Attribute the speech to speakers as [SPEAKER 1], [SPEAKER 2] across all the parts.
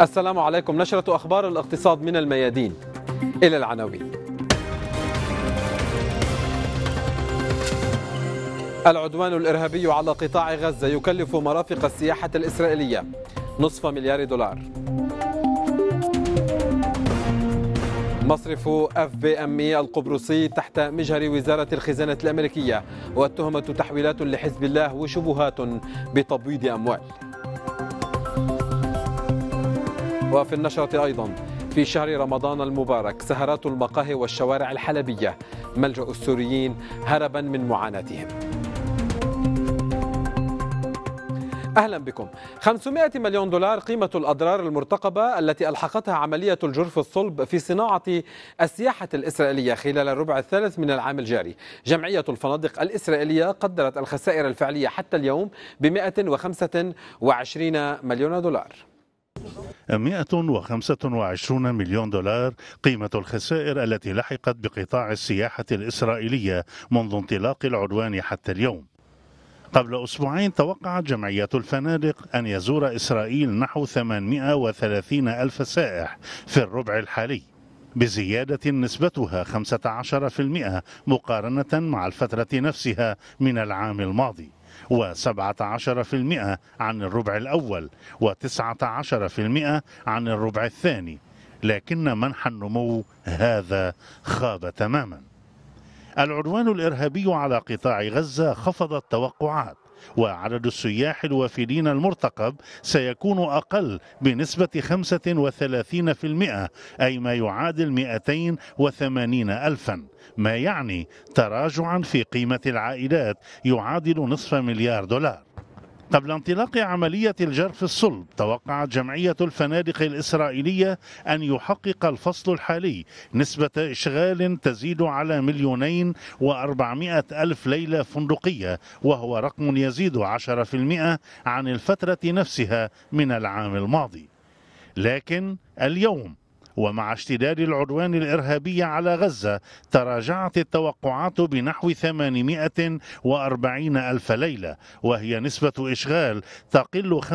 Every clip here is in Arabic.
[SPEAKER 1] السلام عليكم نشرة أخبار الاقتصاد من الميادين إلى العناوين العدوان الإرهابي على قطاع غزة يكلف مرافق السياحة الإسرائيلية نصف مليار دولار مصرف اف بي ام اي القبرصي تحت مجهر وزاره الخزانه الامريكيه والتهمه تحويلات لحزب الله وشبهات بتبويض اموال وفي النشرة أيضا في شهر رمضان المبارك سهرات المقاهي والشوارع الحلبية ملجأ السوريين هربا من معاناتهم أهلا بكم 500 مليون دولار قيمة الأضرار المرتقبة التي ألحقتها عملية الجرف الصلب في صناعة السياحة الإسرائيلية خلال الربع الثالث من العام الجاري جمعية الفنادق الإسرائيلية قدرت الخسائر الفعلية حتى اليوم ب 125 مليون دولار
[SPEAKER 2] 125 مليون دولار قيمة الخسائر التي لحقت بقطاع السياحة الإسرائيلية منذ انطلاق العدوان حتى اليوم قبل أسبوعين توقعت جمعية الفنادق أن يزور إسرائيل نحو 830 ألف سائح في الربع الحالي بزيادة نسبتها 15% مقارنة مع الفترة نفسها من العام الماضي و17% عن الربع الأول و19% عن الربع الثاني لكن منح النمو هذا خاب تماما العدوان الإرهابي على قطاع غزة خفض التوقعات وعدد السياح الوافدين المرتقب سيكون أقل بنسبة 35% أي ما يعادل 280 ألفا ما يعني تراجعا في قيمة العائدات يعادل نصف مليار دولار قبل انطلاق عملية الجرف الصلب توقعت جمعية الفنادق الإسرائيلية أن يحقق الفصل الحالي نسبة إشغال تزيد على مليونين وأربعمائة ألف ليلة فندقية وهو رقم يزيد عشر في المئة عن الفترة نفسها من العام الماضي لكن اليوم ومع اشتداد العدوان الإرهابي على غزة تراجعت التوقعات بنحو 840 ألف ليلة وهي نسبة إشغال تقل 35%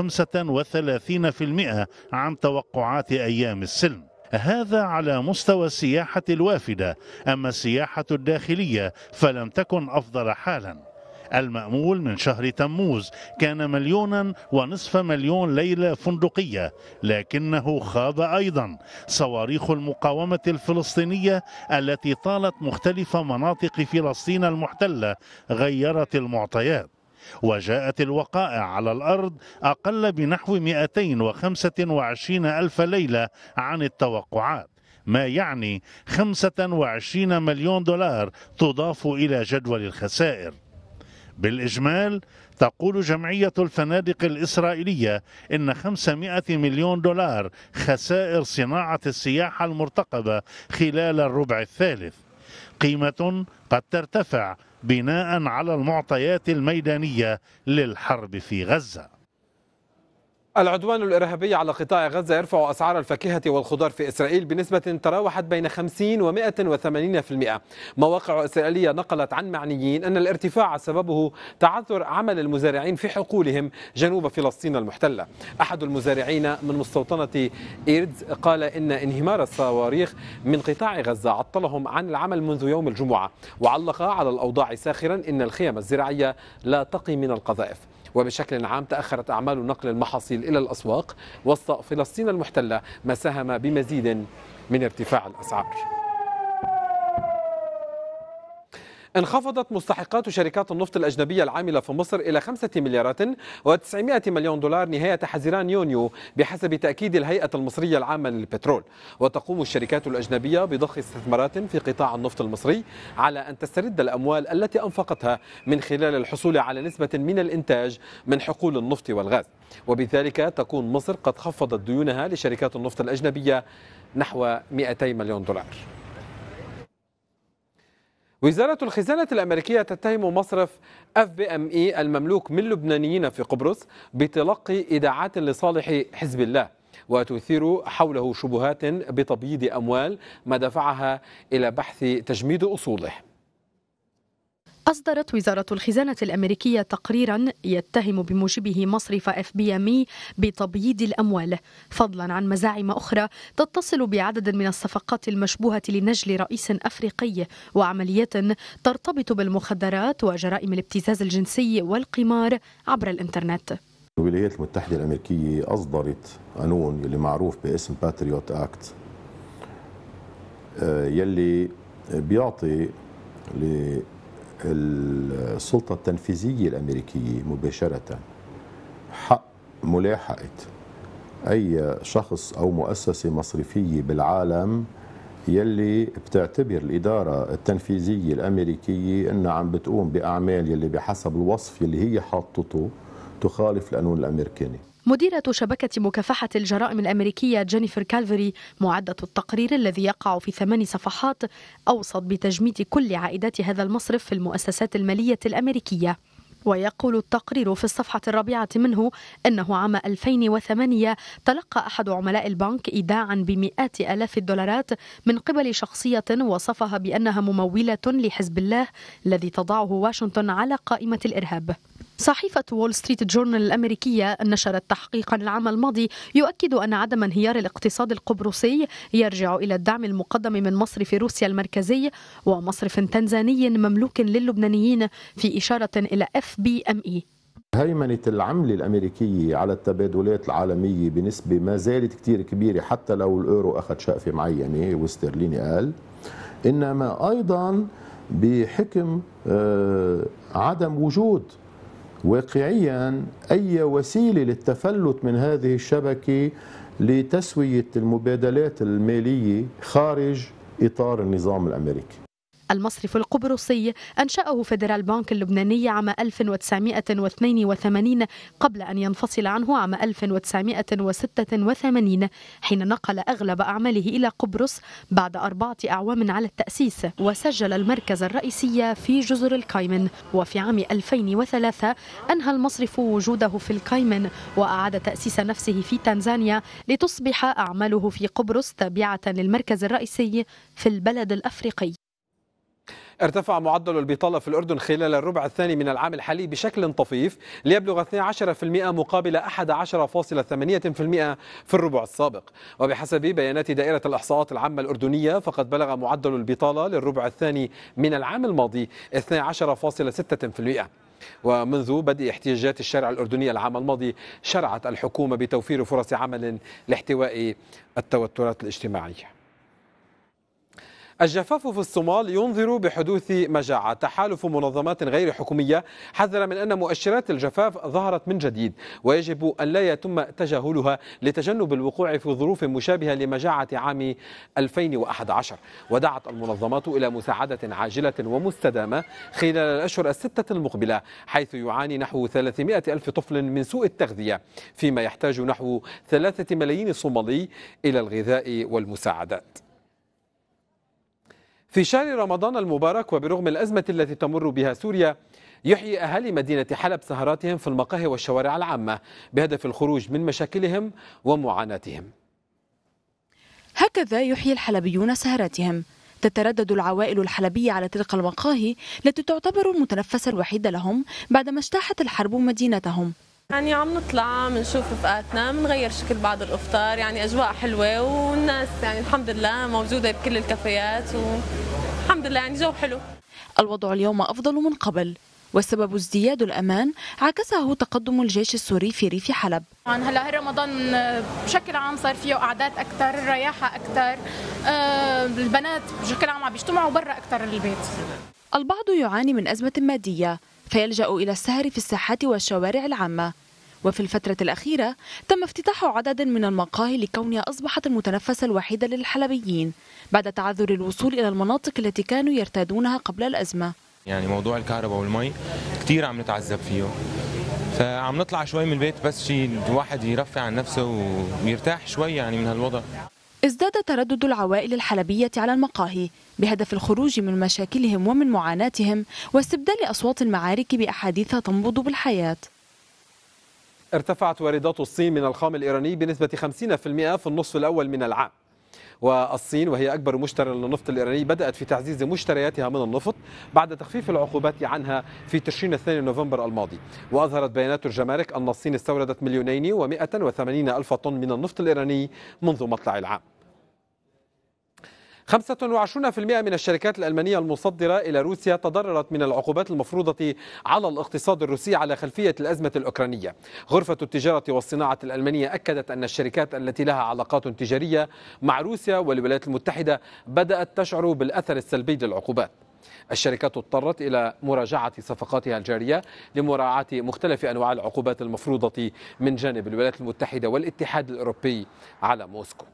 [SPEAKER 2] عن توقعات أيام السلم هذا على مستوى السياحة الوافدة أما السياحة الداخلية فلم تكن أفضل حالاً المأمول من شهر تموز كان مليونا ونصف مليون ليلة فندقية لكنه خاض أيضا صواريخ المقاومة الفلسطينية التي طالت مختلف مناطق فلسطين المحتلة غيرت المعطيات وجاءت الوقائع على الأرض أقل بنحو 225 ألف ليلة عن التوقعات ما يعني 25 مليون دولار تضاف إلى جدول الخسائر بالإجمال تقول جمعية الفنادق الإسرائيلية إن 500 مليون دولار خسائر صناعة السياحة المرتقبة خلال الربع الثالث قيمة قد ترتفع بناء على المعطيات الميدانية للحرب في غزة
[SPEAKER 1] العدوان الإرهابي على قطاع غزة يرفع أسعار الفاكهة والخضار في إسرائيل بنسبة تراوحت بين 50 و 180% مواقع إسرائيلية نقلت عن معنيين أن الارتفاع سببه تعذر عمل المزارعين في حقولهم جنوب فلسطين المحتلة أحد المزارعين من مستوطنة إيردز قال إن انهمار الصواريخ من قطاع غزة عطلهم عن العمل منذ يوم الجمعة وعلق على الأوضاع ساخرا إن الخيم الزراعية لا تقي من القذائف وبشكل عام تأخرت أعمال نقل المحاصيل إلى الأسواق وسط فلسطين المحتلة ما ساهم بمزيد من ارتفاع الأسعار انخفضت مستحقات شركات النفط الأجنبية العاملة في مصر إلى 5 مليارات و900 مليون دولار نهاية حزيران يونيو بحسب تأكيد الهيئة المصرية العامة للبترول وتقوم الشركات الأجنبية بضخ استثمارات في قطاع النفط المصري على أن تسترد الأموال التي أنفقتها من خلال الحصول على نسبة من الإنتاج من حقول النفط والغاز وبذلك تكون مصر قد خفضت ديونها لشركات النفط الأجنبية نحو 200 مليون دولار وزارة الخزانة الأمريكية تتهم مصرف اف بي ام اي المملوك من لبنانيين في قبرص بتلقي إيداعات لصالح حزب الله وتثير حوله شبهات بتبييض أموال ما دفعها إلى بحث تجميد أصوله
[SPEAKER 3] أصدرت وزارة الخزانة الأمريكية تقريرا يتهم بموجبه مصرف اف بي ام بتبييض الأموال فضلا عن مزاعم أخرى تتصل بعدد من الصفقات المشبوهة لنجل رئيس أفريقي وعمليات ترتبط بالمخدرات وجرائم الابتزاز الجنسي والقمار عبر الإنترنت
[SPEAKER 4] الولايات المتحدة الأمريكية أصدرت قانون اللي معروف باسم باتريوت أكت آه، يلي بيعطي السلطة التنفيذية الأمريكية مباشرة حق ملاحقة أي شخص أو مؤسسة مصرفية بالعالم يلي بتعتبر الإدارة التنفيذية الأمريكية أنها عم بتقوم بأعمال يلي بحسب الوصف يلي هي حاطته تخالف القانون الأمريكاني
[SPEAKER 3] مديرة شبكة مكافحة الجرائم الأمريكية جينيفر كالفري معدة التقرير الذي يقع في ثمان صفحات أوصت بتجميد كل عائدات هذا المصرف في المؤسسات المالية الأمريكية ويقول التقرير في الصفحة الرابعة منه أنه عام 2008 تلقى أحد عملاء البنك إيداعا بمئات ألاف الدولارات من قبل شخصية وصفها بأنها ممولة لحزب الله الذي تضعه واشنطن على قائمة الإرهاب صحيفة وول ستريت جورنال الأمريكية نشرت تحقيقا العام الماضي يؤكد أن عدم انهيار الاقتصاد القبرصي يرجع إلى الدعم المقدم من مصرف روسيا المركزي ومصرف تنزاني مملوك للبنانيين في إشارة إلى اف بي ام اي
[SPEAKER 4] هيمنة العملة الأمريكية على التبادلات العالمية بنسبة ما زالت كتير كبيرة حتى لو الأورو أخذ شقفة معينة وسترليني قال إنما أيضا بحكم آه، عدم وجود واقعيا أي وسيلة للتفلت من هذه الشبكة لتسوية المبادلات المالية خارج إطار النظام الأمريكي
[SPEAKER 3] المصرف القبرصي أنشأه فدرال بنك اللبناني عام 1982 قبل أن ينفصل عنه عام 1986 حين نقل أغلب أعماله إلى قبرص بعد أربعة أعوام على التأسيس وسجل المركز الرئيسي في جزر الكايمن وفي عام 2003 أنهى المصرف وجوده في الكايمن وأعاد تأسيس نفسه في تنزانيا لتصبح أعماله في قبرص تابعة للمركز الرئيسي في البلد الأفريقي
[SPEAKER 1] ارتفع معدل البطالة في الأردن خلال الربع الثاني من العام الحالي بشكل طفيف ليبلغ 12% مقابل 11.8% في الربع السابق وبحسب بيانات دائرة الإحصاءات العامة الأردنية فقد بلغ معدل البطالة للربع الثاني من العام الماضي 12.6% ومنذ بدء احتياجات الشارع الأردنية العام الماضي شرعت الحكومة بتوفير فرص عمل لاحتواء التوترات الاجتماعية الجفاف في الصومال ينذر بحدوث مجاعة تحالف منظمات غير حكومية حذر من أن مؤشرات الجفاف ظهرت من جديد ويجب أن لا يتم تجاهلها لتجنب الوقوع في ظروف مشابهة لمجاعة عام 2011 ودعت المنظمات إلى مساعدة عاجلة ومستدامة خلال الأشهر الستة المقبلة حيث يعاني نحو 300 ألف طفل من سوء التغذية فيما يحتاج نحو ثلاثة ملايين صومالي إلى الغذاء والمساعدات في شهر رمضان المبارك وبرغم الأزمة التي تمر بها سوريا يحيي أهالي مدينة حلب سهراتهم في المقاهي والشوارع العامة بهدف الخروج من مشاكلهم ومعاناتهم
[SPEAKER 5] هكذا يحيي الحلبيون سهراتهم تتردد العوائل الحلبية على تلك المقاهي التي تعتبر المتنفس الوحيد لهم بعدما اجتاحت الحرب مدينتهم يعني عم نطلع بنشوف رفقاتنا بنغير شكل بعد الافطار يعني اجواء حلوه والناس يعني الحمد لله موجوده بكل الكافيات والحمد لله يعني جو حلو الوضع اليوم افضل من قبل والسبب ازدياد الامان عكسه تقدم الجيش السوري في ريف حلب. طبعا هلا رمضان بشكل عام صار فيه قعدات اكثر، رياحه اكثر، آه، البنات بشكل عام عم بيجتمعوا برا اكثر البيت. البعض يعاني من ازمه ماديه فيلجأ إلى السهر في الساحات والشوارع العامة وفي الفترة الأخيرة تم افتتاح عدد من المقاهي لكونها أصبحت المتنفس الوحيد للحلبيين بعد تعذر الوصول إلى المناطق التي كانوا يرتادونها قبل الأزمة
[SPEAKER 1] يعني موضوع الكهرباء والمي كتير عم نتعذب فيه فعم نطلع شوي من البيت بس شيء الواحد يرفع عن نفسه ويرتاح شوي يعني من هالوضع
[SPEAKER 5] ازداد تردد العوائل الحلبية على المقاهي بهدف الخروج من مشاكلهم ومن معاناتهم واستبدال أصوات المعارك بأحاديث تنبض بالحياة
[SPEAKER 1] ارتفعت واردات الصين من الخام الإيراني بنسبة 50% في النصف الأول من العام والصين وهي أكبر مشتري للنفط الإيراني بدأت في تعزيز مشترياتها من النفط بعد تخفيف العقوبات عنها في تشرين الثاني نوفمبر الماضي وأظهرت بيانات الجمارك أن الصين استوردت مليونين ومائة وثمانين ألف طن من النفط الإيراني منذ مطلع العام 25% من الشركات الألمانية المصدرة إلى روسيا تضررت من العقوبات المفروضة على الاقتصاد الروسي على خلفية الأزمة الأوكرانية غرفة التجارة والصناعة الألمانية أكدت أن الشركات التي لها علاقات تجارية مع روسيا والولايات المتحدة بدأت تشعر بالأثر السلبي للعقوبات الشركات اضطرت إلى مراجعة صفقاتها الجارية لمراعاة مختلف أنواع العقوبات المفروضة من جانب الولايات المتحدة والاتحاد الأوروبي على موسكو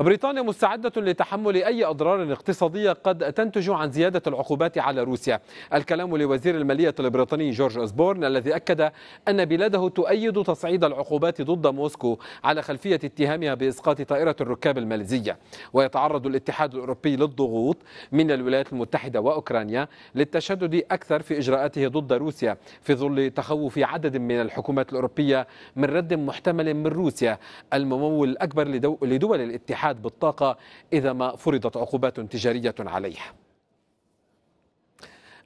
[SPEAKER 1] بريطانيا مستعدة لتحمل أي أضرار اقتصادية قد تنتج عن زيادة العقوبات على روسيا الكلام لوزير المالية البريطاني جورج أسبورن الذي أكد أن بلاده تؤيد تصعيد العقوبات ضد موسكو على خلفية اتهامها بإسقاط طائرة الركاب الماليزية ويتعرض الاتحاد الأوروبي للضغوط من الولايات المتحدة وأوكرانيا للتشدد أكثر في إجراءاته ضد روسيا في ظل تخوف عدد من الحكومات الأوروبية من رد محتمل من روسيا الممول الأكبر لدول الاتحاد الاتحاد بالطاقه اذا ما فرضت عقوبات تجاريه عليه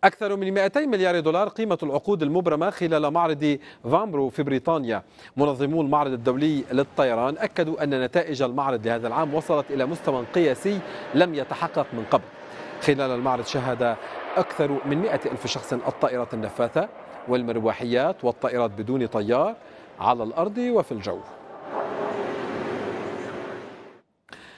[SPEAKER 1] أكثر من 200 مليار دولار قيمة العقود المبرمة خلال معرض فامبرو في بريطانيا منظمو المعرض الدولي للطيران أكدوا أن نتائج المعرض لهذا العام وصلت إلى مستوى قياسي لم يتحقق من قبل خلال المعرض شهد أكثر من 100 ألف شخص الطائرات النفاثة والمروحيات والطائرات بدون طيار على الأرض وفي الجو